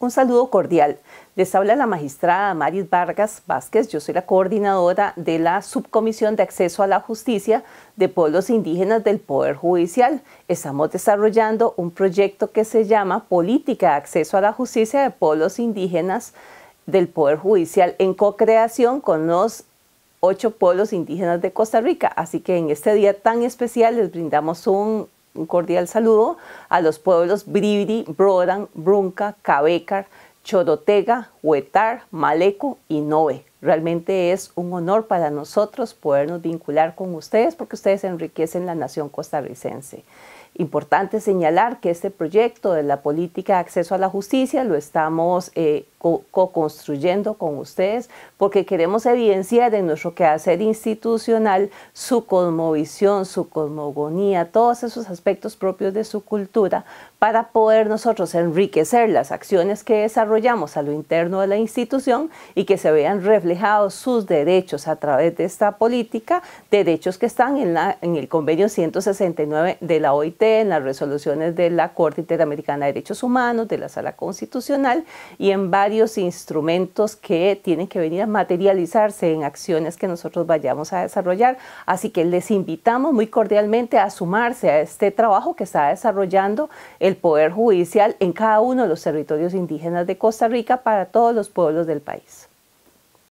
Un saludo cordial. Les habla la magistrada Maris Vargas Vázquez. Yo soy la coordinadora de la Subcomisión de Acceso a la Justicia de Pueblos Indígenas del Poder Judicial. Estamos desarrollando un proyecto que se llama Política de Acceso a la Justicia de Pueblos Indígenas del Poder Judicial en co-creación con los ocho pueblos indígenas de Costa Rica. Así que en este día tan especial les brindamos un un cordial saludo a los pueblos Bribri, Brodan, Brunca, Cabecar, Chorotega, Huetar, Maleco y Nobe. Realmente es un honor para nosotros podernos vincular con ustedes porque ustedes enriquecen la nación costarricense. Importante señalar que este proyecto de la política de acceso a la justicia lo estamos eh, co-construyendo con ustedes porque queremos evidenciar en nuestro quehacer institucional su cosmovisión, su cosmogonía, todos esos aspectos propios de su cultura para poder nosotros enriquecer las acciones que desarrollamos a lo interno de la institución y que se vean reflejados sus derechos a través de esta política, derechos que están en el convenio 169 de la OIT en las resoluciones de la Corte Interamericana de Derechos Humanos, de la Sala Constitucional y en varios instrumentos que tienen que venir a materializarse en acciones que nosotros vayamos a desarrollar. Así que les invitamos muy cordialmente a sumarse a este trabajo que está desarrollando el Poder Judicial en cada uno de los territorios indígenas de Costa Rica para todos los pueblos del país.